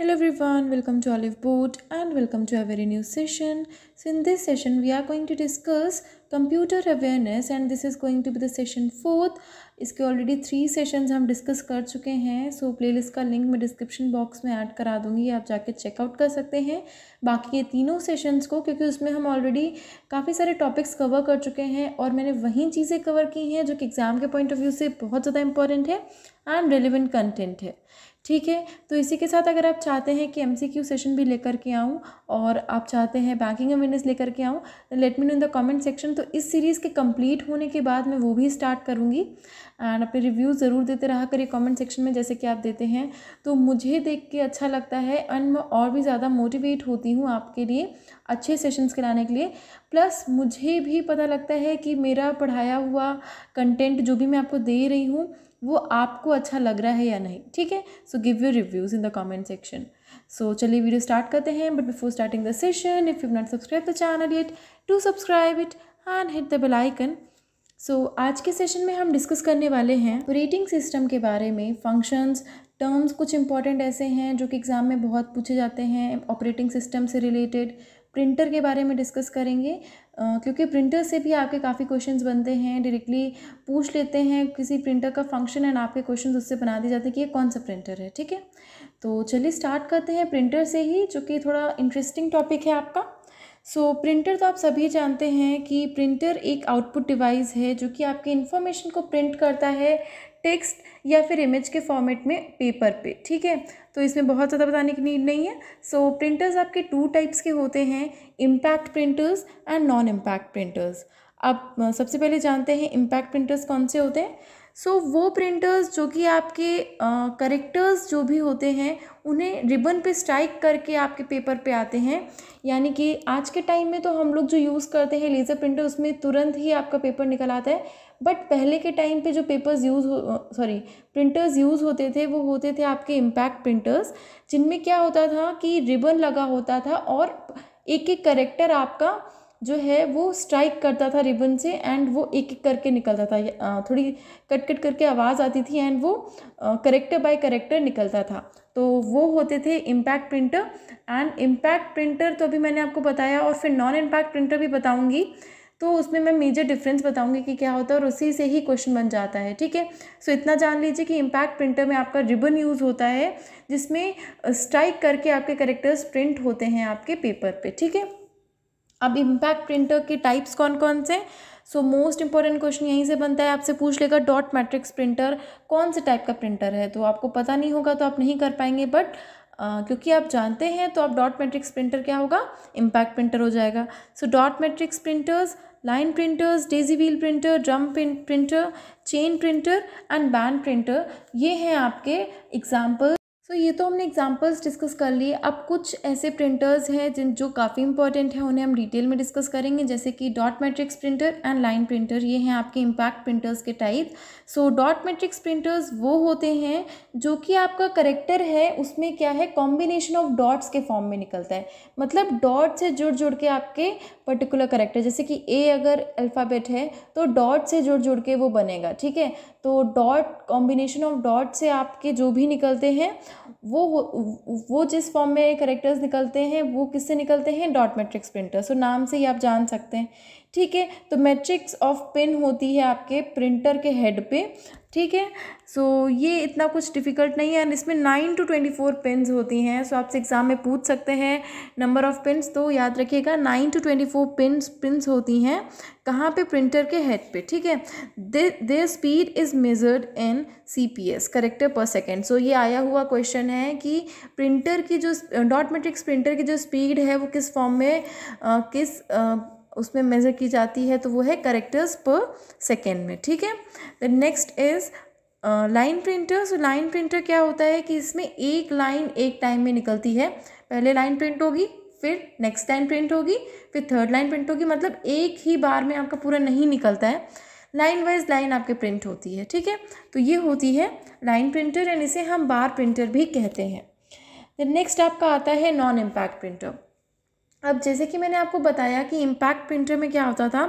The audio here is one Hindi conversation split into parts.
Hello everyone, welcome to Olive Boot and welcome to a very new session. So in this session we are going to discuss computer awareness and this is going to be the session fourth इसके ऑलरेडी थ्री सेशंस हम डिस्कस कर चुके हैं सो प्लेलिस्ट का लिंक मैं डिस्क्रिप्शन बॉक्स में ऐड करा दूंगी आप जाके चेकआउट कर सकते हैं बाकी ये तीनों सेशंस को क्योंकि उसमें हम ऑलरेडी काफ़ी सारे टॉपिक्स कवर कर चुके हैं और मैंने वही चीज़ें कवर की हैं जो कि एग्ज़ाम के पॉइंट ऑफ व्यू से बहुत ज़्यादा इंपॉर्टेंट है एंड रेलिवेंट कंटेंट है ठीक है तो इसी के साथ अगर आप चाहते हैं कि क्यू सेशन भी लेकर के आऊँ और आप चाहते हैं बैंकिंग अवेयरनेस लेकर के आऊँ let me know in the comment section तो इस सीरीज़ के कंप्लीट होने के बाद मैं वो भी स्टार्ट करूँगी एंड अपने रिव्यू ज़रूर देते रहा करिए कमेंट सेक्शन में जैसे कि आप देते हैं तो मुझे देख के अच्छा लगता है एंड मैं और भी ज़्यादा मोटिवेट होती हूँ आपके लिए अच्छे सेशंस कराने के लिए प्लस मुझे भी पता लगता है कि मेरा पढ़ाया हुआ कंटेंट जो भी मैं आपको दे रही हूँ वो आपको अच्छा लग रहा है या नहीं ठीक है so give you reviews in the comment section so चलिए वीडियो स्टार्ट करते हैं but before starting the session if you not subscribe the channel it to subscribe it and hit the bell icon so आज के सेशन में हम डिस्कस करने वाले हैं रेटिंग सिस्टम के बारे में फंक्शंस टर्म्स कुछ इंपॉर्टेंट ऐसे हैं जो कि एग्ज़ाम में बहुत पूछे जाते हैं ऑपरेटिंग सिस्टम से रिलेटेड प्रिंटर के बारे में डिस्कस करेंगे uh, क्योंकि प्रिंटर से भी आपके काफ़ी क्वेश्चंस बनते हैं डायरेक्टली पूछ लेते हैं किसी प्रिंटर का फंक्शन एंड आपके क्वेश्चंस उससे बना दिए जाते हैं कि ये कौन सा प्रिंटर है ठीक है तो चलिए स्टार्ट करते हैं प्रिंटर से ही जो कि थोड़ा इंटरेस्टिंग टॉपिक है आपका सो so, प्रिंटर तो आप सभी जानते हैं कि प्रिंटर एक आउटपुट डिवाइस है जो कि आपके इन्फॉर्मेशन को प्रिंट करता है टेक्स्ट या फिर इमेज के फॉर्मेट में पेपर पे ठीक है तो इसमें बहुत ज़्यादा बताने की नीड नहीं है सो so, प्रिंटर्स आपके टू टाइप्स के होते हैं impact printers and non impact printers आप सबसे पहले जानते हैं इम्पैक्ट प्रिंटर्स कौन से होते हैं सो वो प्रिंटर्स जो कि आपके करेक्टर्स जो भी होते हैं उन्हें रिबन पे स्ट्राइक करके आपके पेपर पे आते हैं यानी कि आज के टाइम में तो हम लोग जो यूज़ करते हैं लेज़र प्रिंटर उसमें तुरंत ही आपका पेपर निकल आता है बट पहले के टाइम पे जो पेपर्स यूज़ हो सॉरी प्रिंटर्स यूज़ होते थे वो होते थे आपके इम्पैक्ट प्रिंटर्स जिनमें क्या होता था कि रिबन लगा होता था और एक एक करेक्टर आपका जो है वो स्ट्राइक करता था रिबन से एंड वो एक एक करके निकलता था थोड़ी कट कट करके आवाज़ आती थी एंड वो करेक्टर बाय करेक्टर निकलता था तो वो होते थे impact printer and impact printer तो अभी मैंने आपको बताया और फिर नॉन इम्पैक्ट प्रिंटर भी बताऊँगी तो उसमें मैं मेजर डिफरेंस बताऊँगी कि क्या होता है और उसी से ही क्वेश्चन बन जाता है ठीक है सो इतना जान लीजिए कि इम्पैक्ट प्रिंटर में आपका रिबन यूज़ होता है जिसमें स्ट्राइक करके आपके करेक्टर्स प्रिंट होते हैं आपके पेपर पे ठीक है अब इम्पैक्ट प्रिंटर के टाइप्स कौन कौन से सो मोस्ट इंपॉर्टेंट क्वेश्चन यहीं से बनता है आपसे पूछ लेगा डॉट मैट्रिक्स प्रिंटर कौन से टाइप का प्रिंटर है तो आपको पता नहीं होगा तो आप नहीं कर पाएंगे बट Uh, क्योंकि आप जानते हैं तो आप डॉट मैट्रिक्स प्रिंटर क्या होगा इम्पैक्ट प्रिंटर हो जाएगा so dot matrix printers line printers daisy wheel printer drum printer chain printer and band printer ये हैं आपके एग्जाम्पल तो ये तो हमने एग्जांपल्स डिस्कस कर लिए अब कुछ ऐसे प्रिंटर्स हैं जिन जो काफ़ी इंपॉर्टेंट हैं उन्हें हम डिटेल में डिस्कस करेंगे जैसे कि dot matrix printer and line printer ये हैं आपके इम्पैक्ट प्रिंटर्स के type so dot matrix printers वो होते हैं जो कि आपका करेक्टर है उसमें क्या है कॉम्बिनेशन ऑफ डॉट्स के फॉर्म में निकलता है मतलब डॉट से जुड़ जुड़ के आपके पर्टिकुलर करेक्टर जैसे कि ए अगर अल्फ़ाबेट है तो डॉट से जुड़ जुड़ के वो बनेगा ठीक है तो डॉट कॉम्बिनेशन ऑफ डॉट से आपके जो भी निकलते हैं वो वो जिस फॉर्म में करेक्टर्स निकलते हैं वो किससे निकलते हैं डॉट मैट्रिक्स प्रिंटर सो नाम से ही आप जान सकते हैं ठीक है तो मैट्रिक्स ऑफ पिन होती है आपके प्रिंटर के हेड पे ठीक है सो so, ये इतना कुछ डिफ़िकल्ट नहीं है एंड इसमें nine two twenty four pens होती हैं सो so, आपसे एग्ज़ाम में पूछ सकते हैं नंबर ऑफ़ पेन्स तो याद रखिएगा nine two twenty four pin pins होती हैं कहाँ पे प्रिंटर के हेड पे ठीक है the speed is measured in C P S character per second so ये आया हुआ क्वेश्चन है कि प्रिंटर की जो डॉट मेट्रिक्स प्रिंटर की जो स्पीड है वो किस फॉर्म में आ, किस आ, उसमें मेज़र की जाती है तो वो है करेक्टर्स पर सेकेंड में ठीक है the next is line printer so line printer क्या होता है कि इसमें एक लाइन एक टाइम में निकलती है पहले लाइन प्रिंट होगी फिर नेक्स्ट लाइन प्रिंट होगी फिर थर्ड लाइन प्रिंट होगी मतलब एक ही बार में आपका पूरा नहीं निकलता है लाइन वाइज लाइन आपके प्रिंट होती है ठीक है तो ये होती है लाइन प्रिंटर एंड इसे हम बार प्रिंटर भी कहते हैं नेक्स्ट आपका आता है नॉन इम्पैक्ट प्रिंटर अब जैसे कि मैंने आपको बताया कि इम्पैक्ट प्रिंटर में क्या होता था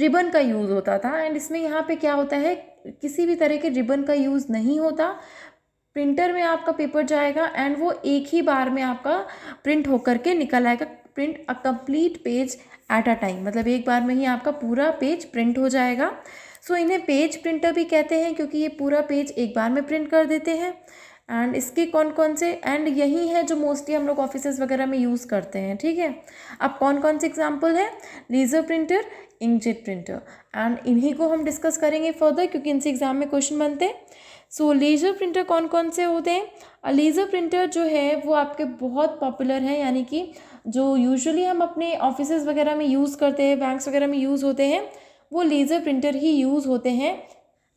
रिबन का यूज़ होता था एंड इसमें यहाँ पे क्या होता है किसी भी तरह के रिबन का यूज़ नहीं होता प्रिंटर में आपका पेपर जाएगा एंड वो एक ही बार में आपका प्रिंट होकर के निकल आएगा print a complete page at a time मतलब एक बार में ही आपका पूरा पेज प्रिंट हो जाएगा सो so, इन्हें पेज प्रिंटर भी कहते हैं क्योंकि ये पूरा पेज एक बार में प्रिंट कर देते हैं एंड इसके कौन कौन से एंड यही है जो मोस्टली हम लोग ऑफिस वगैरह में यूज़ करते हैं ठीक है अब कौन कौन से एग्जाम्पल है laser printer inkjet printer and इन्हीं को हम डिस्कस करेंगे फर्दर क्योंकि इनसे एग्जाम में क्वेश्चन बनते हैं सो लेज़र प्रिंटर कौन कौन से होते हैं लेज़र प्रिंटर जो है वो आपके बहुत पॉपुलर है यानी कि जो यूजुअली हम अपने ऑफिसज़ वगैरह में यूज़ करते हैं बैंक्स वगैरह में यूज़ होते हैं वो लेज़र प्रिंटर ही यूज़ होते हैं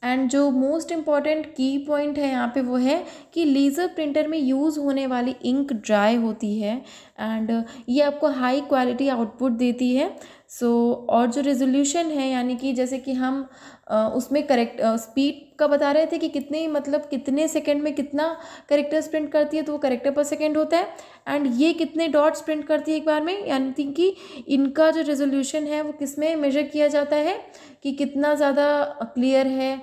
एंड जो मोस्ट इम्पॉर्टेंट की पॉइंट है यहाँ पे वो है कि लेज़र प्रिंटर में यूज़ होने वाली इंक ड्राई होती है एंड ये आपको हाई क्वालिटी आउटपुट देती है सो so, और जो रेजोल्यूशन है यानी कि जैसे कि हम आ, उसमें करेक्ट स्पीड का बता रहे थे कि कितने मतलब कितने सेकंड में कितना करेक्टर्स प्रिंट करती है तो वो करेक्टर पर सेकंड होता है एंड ये कितने डॉट्स प्रिंट करती है एक बार में यानी कि इनका जो रेजोल्यूशन है वो किस में मेजर किया जाता है कि कितना ज़्यादा क्लियर है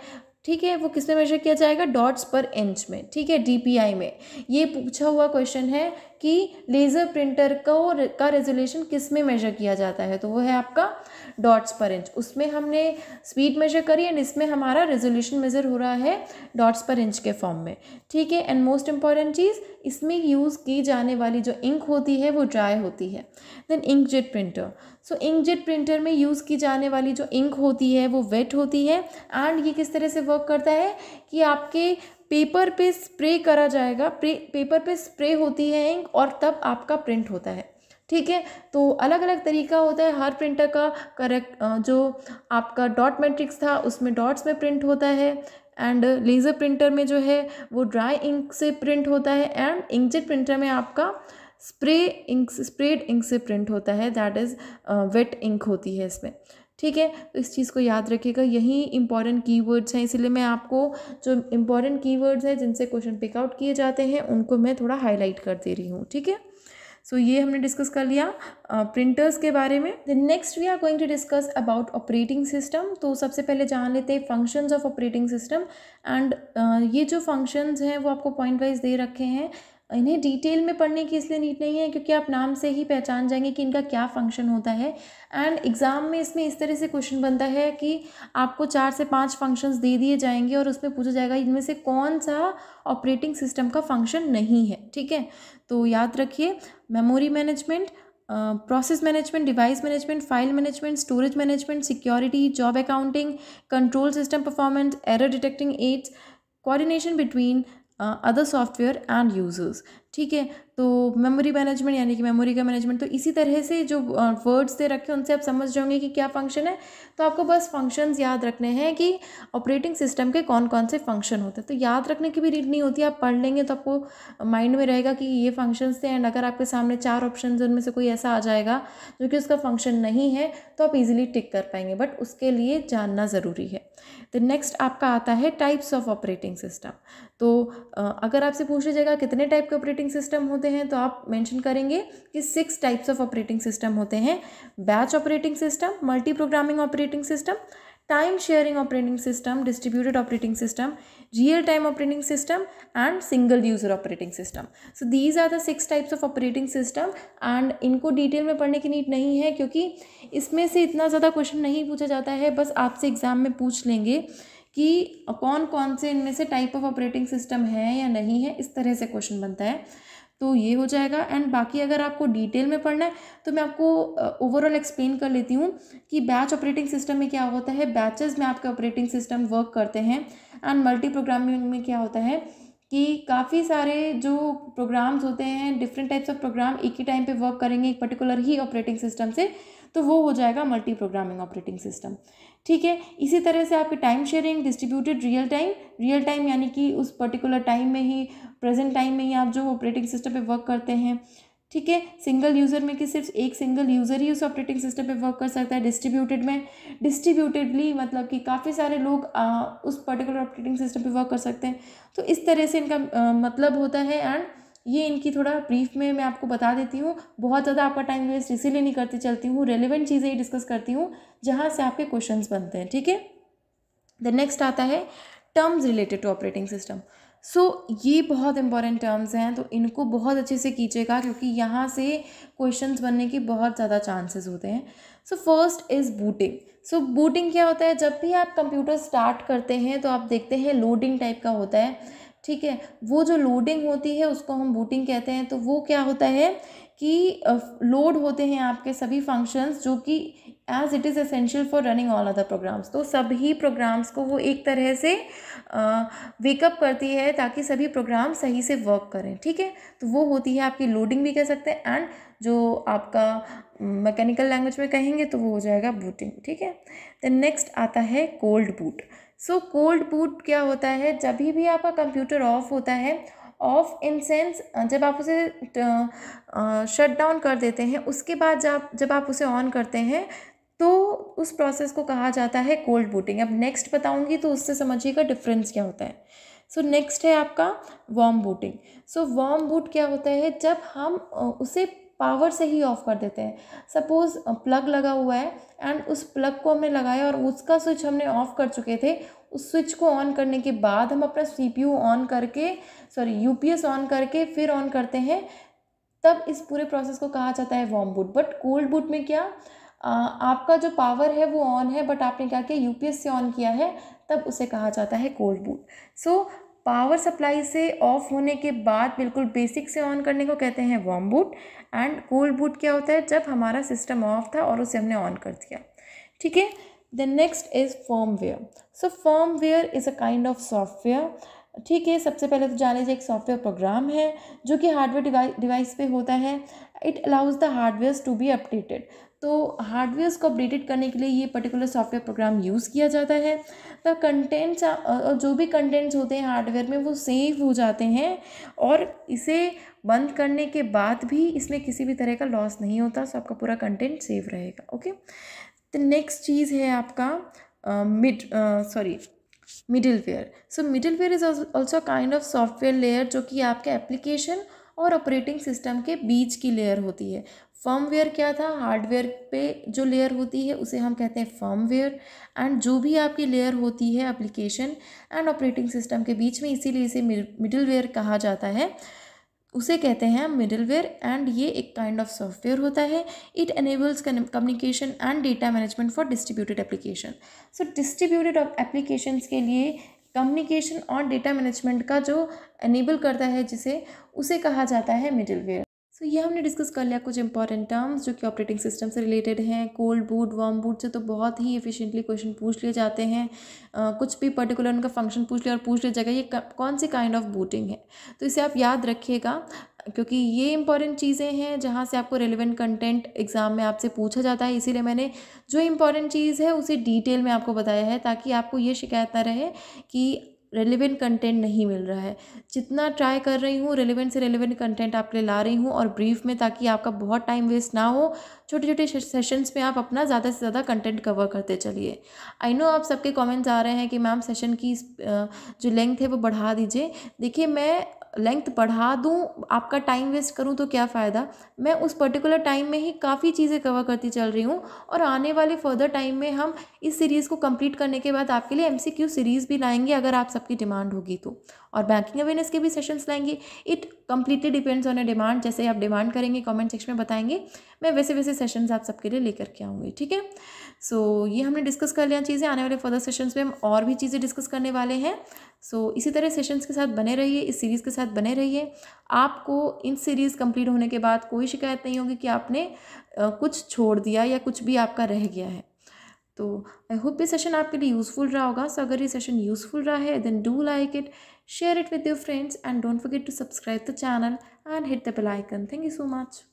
ठीक है वो किसमें मेजर किया जाएगा डॉट्स पर इंच में ठीक है डी में ये पूछा हुआ क्वेश्चन है कि लेज़र प्रिंटर को का रेजोल्यूशन किस में मेजर किया जाता है तो वो है आपका डॉट्स पर इंच उसमें हमने स्पीड मेजर करी एंड इसमें हमारा रेजोल्यूशन मेजर हो रहा है डॉट्स पर इंच के फॉर्म में ठीक है एंड मोस्ट इम्पॉर्टेंट चीज़ इसमें यूज़ की जाने वाली जो इंक होती है वो ड्राई होती है then ink jet printer so inkjet printer में यूज़ की जाने वाली जो इंक होती है वो वेट होती है एंड ये किस तरह से वर्क करता है कि आपके पेपर पे स्प्रे करा जाएगा पेपर पे स्प्रे होती है इंक और तब आपका प्रिंट होता है ठीक है तो अलग अलग तरीका होता है हर प्रिंटर का करेक्ट जो आपका डॉट मैट्रिक्स था उसमें डॉट्स में प्रिंट होता है एंड लेज़र प्रिंटर में जो है वो ड्राई इंक से प्रिंट होता है एंड इंकजेट प्रिंटर में आपका स्प्रे इंक स्प्रेड इंक से प्रिंट होता है दैट इज़ वेट इंक होती है इसमें ठीक है तो इस चीज़ को याद रखिएगा यही इंपॉर्टेंट कीवर्ड्स हैं इसलिए मैं आपको जो इंपॉर्टेंट कीवर्ड्स हैं जिनसे क्वेश्चन पिकआउट किए जाते हैं उनको मैं थोड़ा हाईलाइट कर दे रही हूँ ठीक है सो so, ये हमने डिस्कस कर लिया प्रिंटर्स uh, के बारे में next we are going to discuss about operating system तो सबसे पहले जान लेते हैं functions of operating system and ये जो फंक्शंस हैं वो आपको पॉइंट वाइज दे रखे हैं इन्हें डिटेल में पढ़ने की इसलिए नीट नहीं है क्योंकि आप नाम से ही पहचान जाएंगे कि इनका क्या फंक्शन होता है एंड एग्ज़ाम में इसमें इस तरह से क्वेश्चन बनता है कि आपको चार से पाँच फंक्शंस दे दिए जाएंगे और उसमें पूछा जाएगा इनमें से कौन सा ऑपरेटिंग सिस्टम का फंक्शन नहीं है ठीक है तो याद रखिए memory management process management device management file management storage management security job accounting control system performance error detecting aids coordination between uh, other software and users ठीक है तो मेमोरी मैनेजमेंट यानी कि मेमोरी का मैनेजमेंट तो इसी तरह से जो वर्ड्स दे रखे उनसे आप समझ जाओगे कि क्या फंक्शन है तो आपको बस फंक्शंस याद रखने हैं कि ऑपरेटिंग सिस्टम के कौन कौन से फंक्शन होते हैं तो याद रखने की भी रीड नहीं होती आप पढ़ लेंगे तो आपको माइंड में रहेगा कि ये फंक्शंस थे एंड अगर आपके सामने चार ऑप्शन उनमें से कोई ऐसा आ जाएगा जो कि उसका फंक्शन नहीं है तो आप इजिली टिक कर पाएंगे बट उसके लिए जानना ज़रूरी है तो नेक्स्ट आपका आता है टाइप्स ऑफ ऑपरेटिंग सिस्टम तो अगर आपसे पूछ जाएगा कितने टाइप के ऑपरेटिंग ऑपरेटिंग सिस्टम होते हैं तो आप मेंशन करेंगे कि six types of operating system होते हैं batch operating system multi programming operating system time sharing operating system distributed operating system real time operating system and single user operating system so these are the six types of operating system and इनको डिटेल में पढ़ने की नीड नहीं है क्योंकि इसमें से इतना ज़्यादा क्वेश्चन नहीं पूछा जाता है बस आपसे एग्जाम में पूछ लेंगे कि कौन कौन से इनमें से टाइप ऑफ ऑपरेटिंग सिस्टम है या नहीं है इस तरह से क्वेश्चन बनता है तो ये हो जाएगा एंड बाकी अगर आपको डिटेल में पढ़ना है तो मैं आपको ओवरऑल uh, एक्सप्लेन कर लेती हूँ कि बैच ऑपरेटिंग सिस्टम में क्या होता है बैचेस में आपके ऑपरेटिंग सिस्टम वर्क करते हैं एंड मल्टी प्रोग्रामिंग में क्या होता है कि काफ़ी सारे जो प्रोग्राम्स होते हैं डिफरेंट टाइप्स ऑफ प्रोग्राम एक ही टाइम पे वर्क करेंगे एक पर्टिकुलर ही ऑपरेटिंग सिस्टम से तो वो हो जाएगा मल्टी प्रोग्रामिंग ऑपरेटिंग सिस्टम ठीक है इसी तरह से आपके time sharing distributed real time real time यानी कि उस पर्टिकुलर टाइम में ही प्रेजेंट टाइम में ही आप जो ऑपरेटिंग सिस्टम पे वर्क करते हैं ठीक है सिंगल यूज़र में कि सिर्फ एक सिंगल यूज़र ही उस ऑपरेटिंग सिस्टम पे वर्क कर सकता है डिस्ट्रीब्यूटेड में डिस्ट्रीब्यूटेडली मतलब कि काफ़ी सारे लोग आ, उस पर्टिकुलर ऑपरेटिंग सिस्टम पे वर्क कर सकते हैं तो इस तरह से इनका आ, मतलब होता है एंड ये इनकी थोड़ा ब्रीफ में मैं आपको बता देती हूँ बहुत ज़्यादा आपका टाइम वेस्ट इसीलिए नहीं करती चलती हूँ रेलिवेंट चीज़ें ही डिस्कस करती हूँ जहाँ से आपके क्वेश्चन बनते हैं ठीक है द नेक्स्ट आता है terms related to operating system so so, ये बहुत इंपॉर्टेंट टर्म्स हैं तो इनको बहुत अच्छे से कीजिएगा क्योंकि यहाँ से क्वेश्चंस बनने के बहुत ज़्यादा चांसेस होते हैं so first is booting so booting क्या होता है जब भी आप कंप्यूटर स्टार्ट करते हैं तो आप देखते हैं लोडिंग टाइप का होता है ठीक है वो जो लोडिंग होती है उसको हम बूटिंग कहते हैं तो वो क्या होता है कि लोड होते हैं आपके सभी फंक्शंस जो कि as it is essential for running all other programs तो सभी प्रोग्राम्स को वो एक तरह से वेकअप करती है ताकि सभी प्रोग्राम सही से वर्क करें ठीक है तो वो होती है आपकी लोडिंग भी कह सकते हैं एंड जो आपका मैकेनिकल लैंग्वेज में कहेंगे तो वो हो जाएगा बूटिंग ठीक है देन नेक्स्ट आता है cold boot so cold boot क्या होता है जब भी आपका कंप्यूटर ऑफ होता है ऑफ इन सेंस जब आप उसे शट डाउन कर देते हैं उसके बाद जब जब आप उसे ऑन करते हैं तो उस प्रोसेस को कहा जाता है कोल्ड बूटिंग अब नेक्स्ट बताऊंगी तो उससे समझिएगा डिफरेंस क्या होता है सो so, नेक्स्ट है आपका warm booting so warm boot क्या होता है जब हम उसे पावर से ही ऑफ कर देते हैं सपोज़ प्लग लगा हुआ है एंड उस प्लग को हमने लगाया और उसका स्विच हमने ऑफ़ कर चुके थे उस स्विच को ऑन करने के बाद हम अपना सी ऑन करके सॉरी यू ऑन करके फिर ऑन करते हैं तब इस पूरे प्रोसेस को कहा जाता है warm boot but cold boot में क्या आ, आपका जो पावर है वो ऑन है बट आपने क्या किया एस से ऑन किया है तब उसे कहा जाता है cold boot so power supply से ऑफ होने के बाद बिल्कुल बेसिक से ऑन करने को कहते हैं warm boot and cold boot क्या होता है जब हमारा सिस्टम ऑफ था और उसे हमने ऑन कर दिया ठीक है the next is firmware so firmware is a kind of software ठीक है सबसे पहले तो जान लीजिए एक सॉफ्टवेयर प्रोग्राम है जो कि हार्डवेयर डिवाइस पे होता है it allows the hardware to be updated तो हार्डवेयर्स को अपडेटेड करने के लिए ये पर्टिकुलर सॉफ्टवेयर प्रोग्राम यूज़ किया जाता है द कंटेंट्स और जो भी कंटेंट्स होते हैं हार्डवेयर में वो सेव हो जाते हैं और इसे बंद करने के बाद भी इसमें किसी भी तरह का लॉस नहीं होता सो आपका पूरा कंटेंट सेव रहेगा ओके तो नेक्स्ट चीज़ है आपका mid sorry middleware so middleware is also kind of software layer जो कि आपके एप्लीकेशन और ऑपरेटिंग सिस्टम के बीच की लेयर होती है फर्मवेयर क्या था हार्डवेयर पे जो लेयर होती है उसे हम कहते हैं फर्मवेयर एंड जो भी आपकी लेयर होती है एप्लीकेशन एंड ऑपरेटिंग सिस्टम के बीच में इसीलिए इसे मिडलवेयर कहा जाता है उसे कहते हैं मिडलवेयर एंड ये एक काइंड ऑफ सॉफ्टवेयर होता है it enables communication and data management for distributed application so distributed application के लिए कम्युनिकेशन और डेटा मैनेजमेंट का जो एनेबल करता है जिसे उसे कहा जाता है मिडलवेयर सो so, ये हमने डिस्कस कर लिया कुछ इंपॉर्टेंट टर्म्स जो कि ऑपरेटिंग सिस्टम से रिलेटेड हैं कोल्ड बूट वार्म बूट से तो बहुत ही एफिशिएंटली क्वेश्चन पूछ लिए जाते हैं uh, कुछ भी पर्टिकुलर उनका फंक्शन पूछ लिया और पूछ लिया जाएगा ये कौन सी काइंड ऑफ बूटिंग है तो इसे आप याद रखिएगा क्योंकि ये इंपॉर्टेंट चीज़ें हैं जहाँ से आपको रेलिवेंट कंटेंट एग्ज़ाम में आपसे पूछा जाता है इसीलिए मैंने जो इंपॉर्टेंट चीज़ है उसे डिटेल में आपको बताया है ताकि आपको ये शिकायत ना रहे कि रेलिवेंट कंटेंट नहीं मिल रहा है जितना ट्राई कर रही हूँ रेलिवेंट से रेलिवेंट कंटेंट आपके लिए ला रही हूँ और ब्रीफ में ताकि आपका बहुत टाइम वेस्ट ना हो छोटे छोटे सेशंस में आप अपना ज़्यादा से ज़्यादा कंटेंट कवर करते चलिए आई नो आप सबके कमेंट्स आ रहे हैं कि मैम सेशन की जो लेंथ है वो बढ़ा दीजिए देखिए मैं लेंथ बढ़ा दूँ आपका टाइम वेस्ट करूँ तो क्या फ़ायदा मैं उस पर्टिकुलर टाइम में ही काफ़ी चीज़ें कवर करती चल रही हूँ और आने वाले फर्दर टाइम में हम इस सीरीज़ को कंप्लीट करने के बाद आपके लिए एमसीक्यू सीरीज़ भी लाएंगे अगर आप सबकी डिमांड होगी तो और बैंकिंग अवेयरनेस के भी सेशंस लाएंगे it completely depends on a demand जैसे आप डिमांड करेंगे कमेंट सेक्शन में बताएंगे मैं वैसे वैसे सेशंस आप सबके लिए लेकर के आऊँगी ठीक है सो so, ये हमने डिस्कस कर लिया चीज़ें आने वाले फर्दर सेशंस में हम और भी चीज़ें डिस्कस करने वाले हैं सो so, इसी तरह सेशंस के साथ बने रहिए इस सीरीज़ के साथ साथ बने रहिए आपको इन सीरीज़ कंप्लीट होने के बाद कोई शिकायत नहीं होगी कि आपने कुछ छोड़ दिया या कुछ भी आपका रह गया है तो आई होप ये सेशन आपके लिए यूज़फुल रहा होगा सो अगर ये सेशन यूज़फुल रहा है then do like it share it with your friends and don't forget to subscribe the channel and hit the bell icon thank you so much